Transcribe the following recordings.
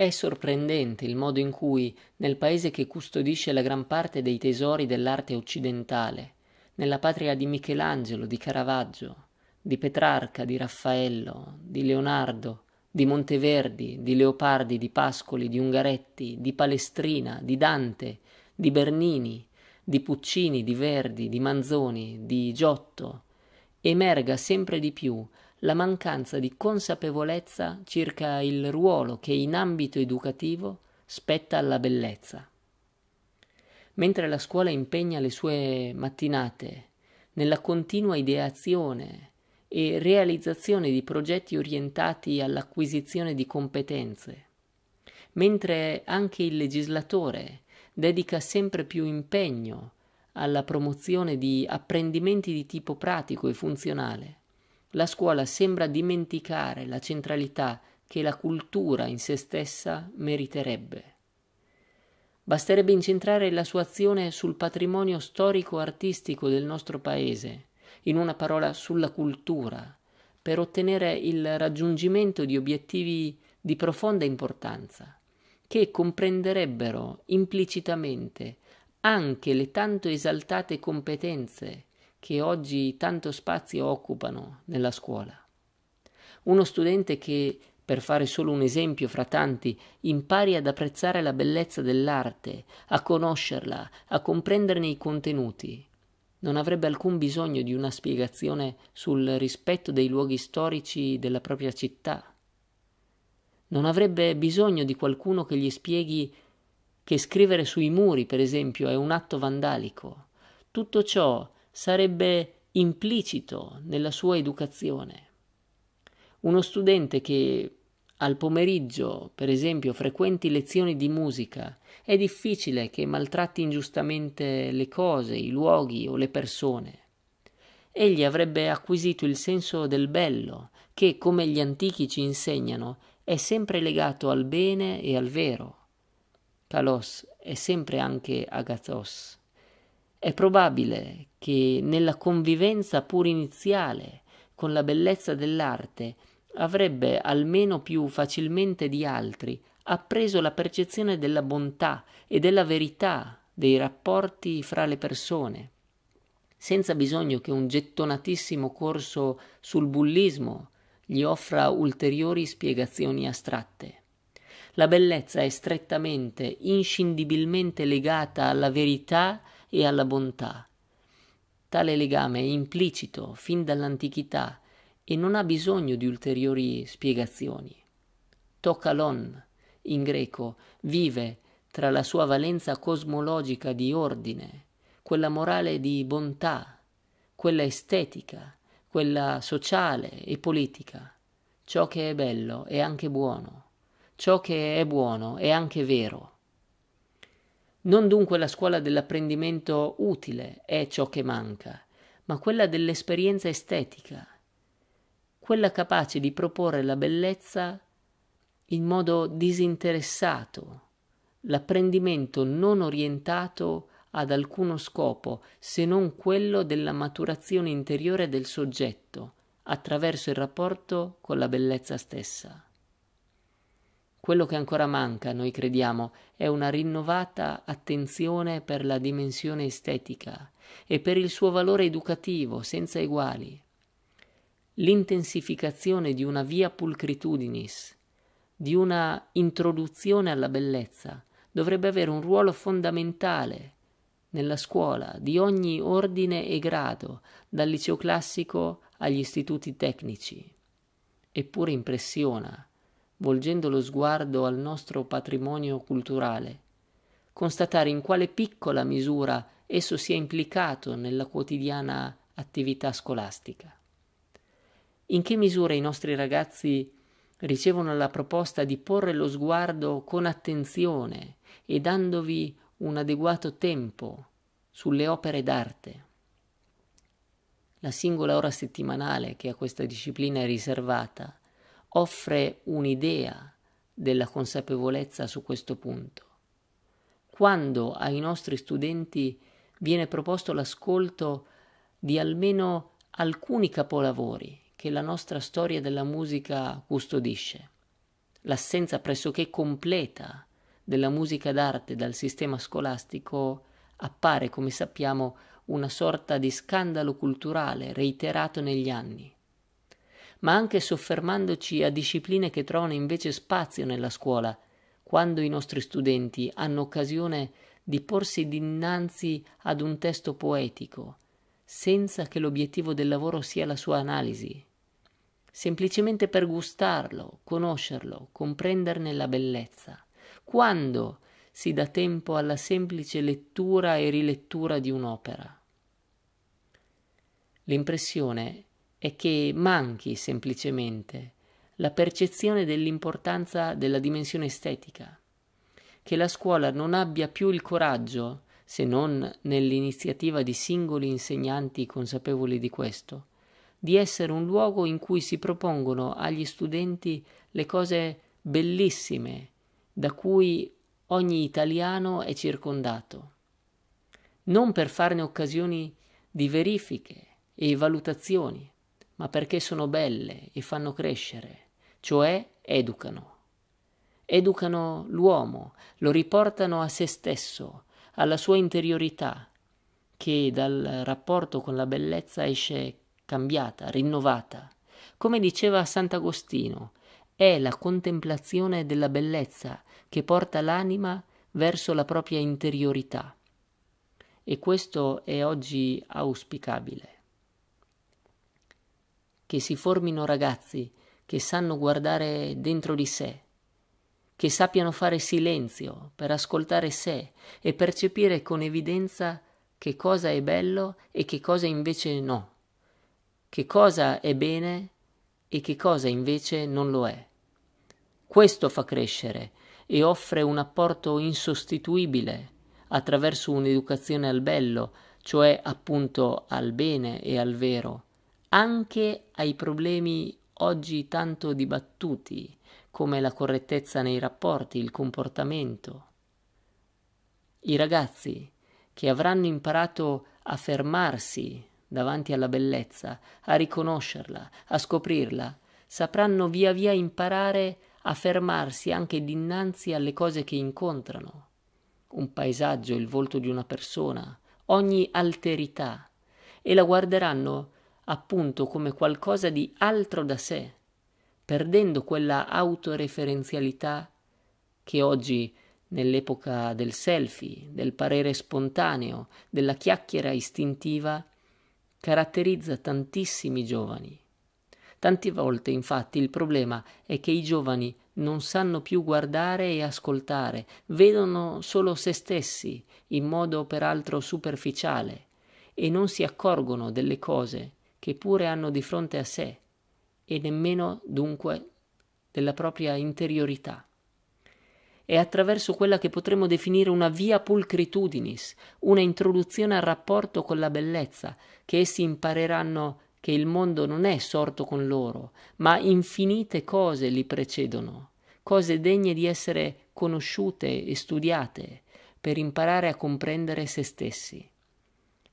È sorprendente il modo in cui, nel paese che custodisce la gran parte dei tesori dell'arte occidentale, nella patria di Michelangelo, di Caravaggio, di Petrarca, di Raffaello, di Leonardo, di Monteverdi, di Leopardi, di Pascoli, di Ungaretti, di Palestrina, di Dante, di Bernini, di Puccini, di Verdi, di Manzoni, di Giotto, emerga sempre di più la mancanza di consapevolezza circa il ruolo che in ambito educativo spetta alla bellezza. Mentre la scuola impegna le sue mattinate nella continua ideazione e realizzazione di progetti orientati all'acquisizione di competenze, mentre anche il legislatore dedica sempre più impegno alla promozione di apprendimenti di tipo pratico e funzionale, la scuola sembra dimenticare la centralità che la cultura in se stessa meriterebbe. Basterebbe incentrare la sua azione sul patrimonio storico-artistico del nostro paese, in una parola sulla cultura, per ottenere il raggiungimento di obiettivi di profonda importanza, che comprenderebbero implicitamente anche le tanto esaltate competenze che oggi tanto spazio occupano nella scuola. Uno studente che, per fare solo un esempio fra tanti, impari ad apprezzare la bellezza dell'arte, a conoscerla, a comprenderne i contenuti, non avrebbe alcun bisogno di una spiegazione sul rispetto dei luoghi storici della propria città. Non avrebbe bisogno di qualcuno che gli spieghi che scrivere sui muri, per esempio, è un atto vandalico. Tutto ciò sarebbe implicito nella sua educazione. Uno studente che al pomeriggio, per esempio, frequenti lezioni di musica, è difficile che maltratti ingiustamente le cose, i luoghi o le persone. Egli avrebbe acquisito il senso del bello, che, come gli antichi ci insegnano, è sempre legato al bene e al vero. Kalos è sempre anche agathos. È probabile che nella convivenza pur iniziale con la bellezza dell'arte avrebbe, almeno più facilmente di altri, appreso la percezione della bontà e della verità dei rapporti fra le persone, senza bisogno che un gettonatissimo corso sul bullismo gli offra ulteriori spiegazioni astratte. La bellezza è strettamente, inscindibilmente legata alla verità e alla bontà. Tale legame è implicito fin dall'antichità e non ha bisogno di ulteriori spiegazioni. Tokalon, in greco, vive tra la sua valenza cosmologica di ordine, quella morale di bontà, quella estetica, quella sociale e politica. Ciò che è bello è anche buono, ciò che è buono è anche vero. Non dunque la scuola dell'apprendimento utile è ciò che manca, ma quella dell'esperienza estetica, quella capace di proporre la bellezza in modo disinteressato, l'apprendimento non orientato ad alcuno scopo se non quello della maturazione interiore del soggetto attraverso il rapporto con la bellezza stessa. Quello che ancora manca, noi crediamo, è una rinnovata attenzione per la dimensione estetica e per il suo valore educativo senza eguali. L'intensificazione di una via pulcritudinis, di una introduzione alla bellezza, dovrebbe avere un ruolo fondamentale nella scuola di ogni ordine e grado, dal liceo classico agli istituti tecnici. Eppure impressiona volgendo lo sguardo al nostro patrimonio culturale, constatare in quale piccola misura esso sia implicato nella quotidiana attività scolastica. In che misura i nostri ragazzi ricevono la proposta di porre lo sguardo con attenzione e dandovi un adeguato tempo sulle opere d'arte. La singola ora settimanale che a questa disciplina è riservata offre un'idea della consapevolezza su questo punto. Quando ai nostri studenti viene proposto l'ascolto di almeno alcuni capolavori che la nostra storia della musica custodisce, l'assenza pressoché completa della musica d'arte dal sistema scolastico appare, come sappiamo, una sorta di scandalo culturale reiterato negli anni ma anche soffermandoci a discipline che trovano invece spazio nella scuola, quando i nostri studenti hanno occasione di porsi dinanzi ad un testo poetico, senza che l'obiettivo del lavoro sia la sua analisi, semplicemente per gustarlo, conoscerlo, comprenderne la bellezza. Quando si dà tempo alla semplice lettura e rilettura di un'opera? L'impressione è è che manchi semplicemente la percezione dell'importanza della dimensione estetica, che la scuola non abbia più il coraggio, se non nell'iniziativa di singoli insegnanti consapevoli di questo, di essere un luogo in cui si propongono agli studenti le cose bellissime da cui ogni italiano è circondato, non per farne occasioni di verifiche e valutazioni, ma perché sono belle e fanno crescere, cioè educano. Educano l'uomo, lo riportano a se stesso, alla sua interiorità, che dal rapporto con la bellezza esce cambiata, rinnovata. Come diceva Sant'Agostino, è la contemplazione della bellezza che porta l'anima verso la propria interiorità. E questo è oggi auspicabile che si formino ragazzi che sanno guardare dentro di sé, che sappiano fare silenzio per ascoltare sé e percepire con evidenza che cosa è bello e che cosa invece no, che cosa è bene e che cosa invece non lo è. Questo fa crescere e offre un apporto insostituibile attraverso un'educazione al bello, cioè appunto al bene e al vero, anche ai problemi oggi tanto dibattuti come la correttezza nei rapporti, il comportamento. I ragazzi che avranno imparato a fermarsi davanti alla bellezza, a riconoscerla, a scoprirla, sapranno via via imparare a fermarsi anche dinanzi alle cose che incontrano. Un paesaggio, il volto di una persona, ogni alterità, e la guarderanno appunto come qualcosa di altro da sé, perdendo quella autoreferenzialità che oggi nell'epoca del selfie, del parere spontaneo, della chiacchiera istintiva, caratterizza tantissimi giovani. Tante volte infatti il problema è che i giovani non sanno più guardare e ascoltare, vedono solo se stessi in modo peraltro superficiale e non si accorgono delle cose che pure hanno di fronte a sé, e nemmeno dunque della propria interiorità. È attraverso quella che potremmo definire una via pulcritudinis, una introduzione al rapporto con la bellezza, che essi impareranno che il mondo non è sorto con loro, ma infinite cose li precedono, cose degne di essere conosciute e studiate, per imparare a comprendere se stessi.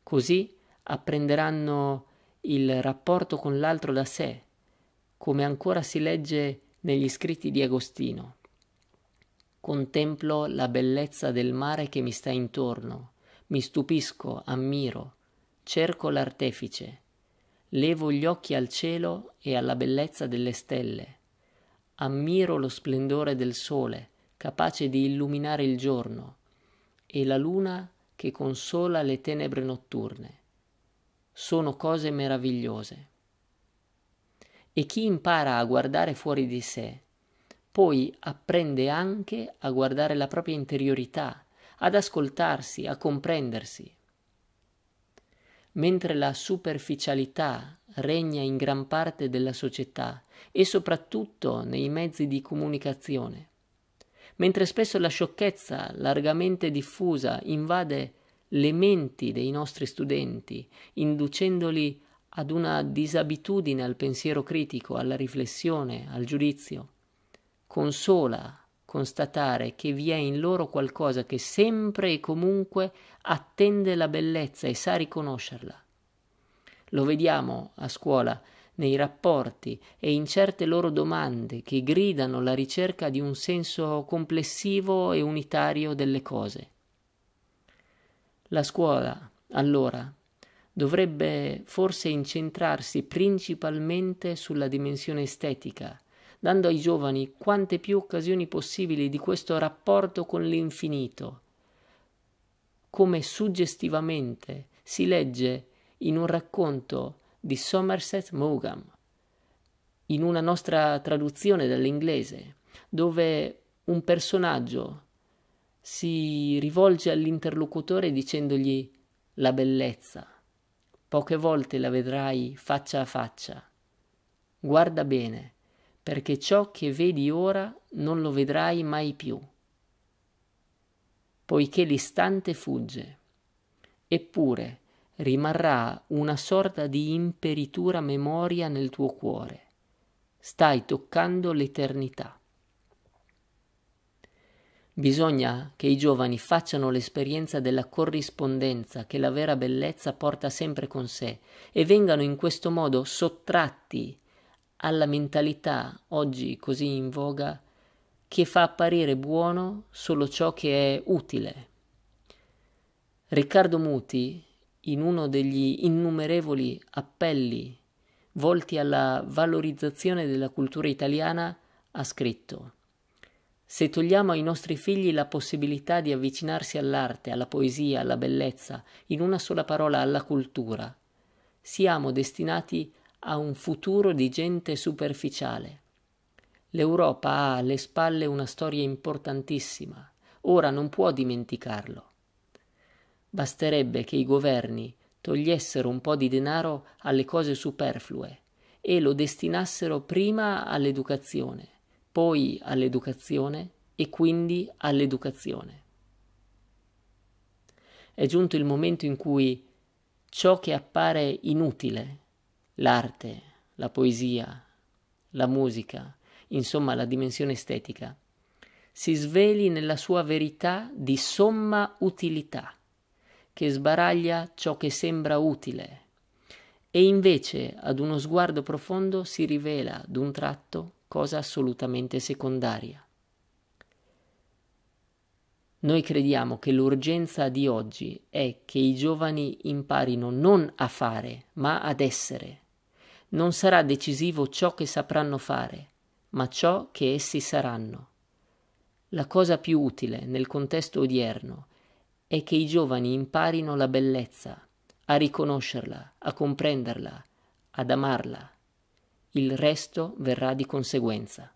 Così apprenderanno il rapporto con l'altro da sé, come ancora si legge negli scritti di Agostino. Contemplo la bellezza del mare che mi sta intorno, mi stupisco, ammiro, cerco l'artefice, levo gli occhi al cielo e alla bellezza delle stelle, ammiro lo splendore del sole, capace di illuminare il giorno, e la luna che consola le tenebre notturne sono cose meravigliose. E chi impara a guardare fuori di sé, poi apprende anche a guardare la propria interiorità, ad ascoltarsi, a comprendersi. Mentre la superficialità regna in gran parte della società e soprattutto nei mezzi di comunicazione, mentre spesso la sciocchezza largamente diffusa invade le menti dei nostri studenti, inducendoli ad una disabitudine al pensiero critico, alla riflessione, al giudizio. Consola constatare che vi è in loro qualcosa che sempre e comunque attende la bellezza e sa riconoscerla. Lo vediamo a scuola nei rapporti e in certe loro domande che gridano la ricerca di un senso complessivo e unitario delle cose. La scuola, allora, dovrebbe forse incentrarsi principalmente sulla dimensione estetica, dando ai giovani quante più occasioni possibili di questo rapporto con l'infinito, come suggestivamente si legge in un racconto di Somerset Maugham, in una nostra traduzione dall'inglese, dove un personaggio si rivolge all'interlocutore dicendogli la bellezza. Poche volte la vedrai faccia a faccia. Guarda bene, perché ciò che vedi ora non lo vedrai mai più. Poiché l'istante fugge, eppure rimarrà una sorta di imperitura memoria nel tuo cuore. Stai toccando l'eternità. Bisogna che i giovani facciano l'esperienza della corrispondenza che la vera bellezza porta sempre con sé e vengano in questo modo sottratti alla mentalità oggi così in voga che fa apparire buono solo ciò che è utile. Riccardo Muti, in uno degli innumerevoli appelli volti alla valorizzazione della cultura italiana, ha scritto se togliamo ai nostri figli la possibilità di avvicinarsi all'arte, alla poesia, alla bellezza, in una sola parola alla cultura, siamo destinati a un futuro di gente superficiale. L'Europa ha alle spalle una storia importantissima, ora non può dimenticarlo. Basterebbe che i governi togliessero un po' di denaro alle cose superflue e lo destinassero prima all'educazione poi all'educazione e quindi all'educazione. È giunto il momento in cui ciò che appare inutile, l'arte, la poesia, la musica, insomma la dimensione estetica, si sveli nella sua verità di somma utilità, che sbaraglia ciò che sembra utile e invece ad uno sguardo profondo si rivela d'un tratto cosa assolutamente secondaria. Noi crediamo che l'urgenza di oggi è che i giovani imparino non a fare, ma ad essere. Non sarà decisivo ciò che sapranno fare, ma ciò che essi saranno. La cosa più utile nel contesto odierno è che i giovani imparino la bellezza, a riconoscerla, a comprenderla, ad amarla il resto verrà di conseguenza.